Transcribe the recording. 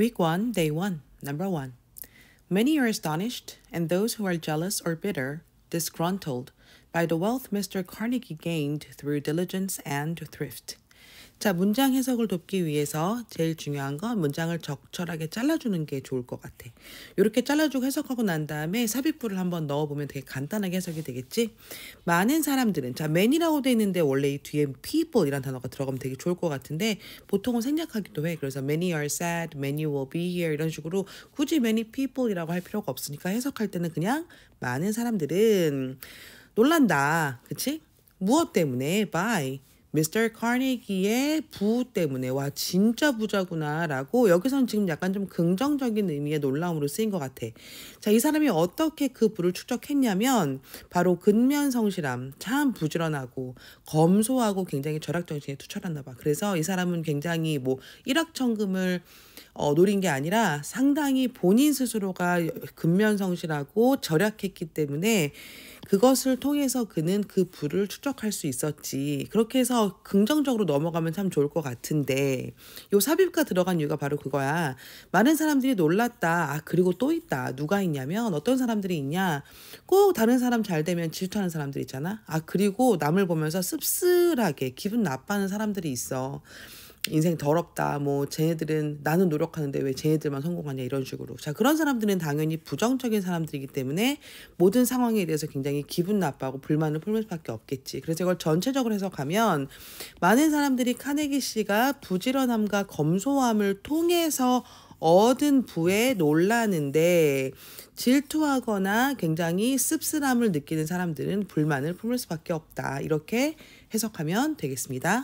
Week 1, Day 1, Number 1. Many are astonished, and those who are jealous or bitter, disgruntled, by the wealth Mr. Carnegie gained through diligence and thrift. 자, 문장 해석을 돕기 위해서 제일 중요한 건 문장을 적절하게 잘라주는 게 좋을 것 같아. 이렇게 잘라주고 해석하고 난 다음에 삽입부를 한번 넣어보면 되게 간단하게 해석이 되겠지? 많은 사람들은, 자, man이라고 돼 있는데 원래 이 뒤에 people 이란 단어가 들어가면 되게 좋을 것 같은데 보통은 생략하기도 해. 그래서 many are sad, many will be here 이런 식으로 굳이 many people 이라고 할 필요가 없으니까 해석할 때는 그냥 많은 사람들은 놀란다. 그치? 무엇 때문에? by 미스터 카네기의 부 때문에 와 진짜 부자구나라고 여기서는 지금 약간 좀 긍정적인 의미의 놀라움으로 쓰인 것 같아. 자, 이 사람이 어떻게 그 부를 축적했냐면 바로 근면 성실함, 참 부지런하고 검소하고 굉장히 절약 정신에 투철했나 봐. 그래서 이 사람은 굉장히 뭐 일확천금을 어, 노린 게 아니라 상당히 본인 스스로가 근면 성실하고 절약했기 때문에 그것을 통해서 그는 그 부를 축적할 수 있었지. 그렇게 해서 더 긍정적으로 넘어가면 참 좋을 것 같은데 요 삽입가 들어간 이유가 바로 그거야. 많은 사람들이 놀랐다. 아 그리고 또 있다. 누가 있냐면 어떤 사람들이 있냐. 꼭 다른 사람 잘 되면 질투하는 사람들 있잖아. 아 그리고 남을 보면서 씁쓸하게 기분 나빠하는 사람들이 있어. 인생 더럽다. 뭐 쟤네들은 나는 노력하는데 왜 쟤네들만 성공하냐 이런 식으로. 자, 그런 사람들은 당연히 부정적인 사람들이기 때문에 모든 상황에 대해서 굉장히 기분 나빠하고 불만을 품을 수밖에 없겠지. 그래서 이걸 전체적으로 해석하면 많은 사람들이 카네기 씨가 부지런함과 검소함을 통해서 얻은 부에 놀라는데 질투하거나 굉장히 씁쓸함을 느끼는 사람들은 불만을 품을 수밖에 없다. 이렇게 해석하면 되겠습니다.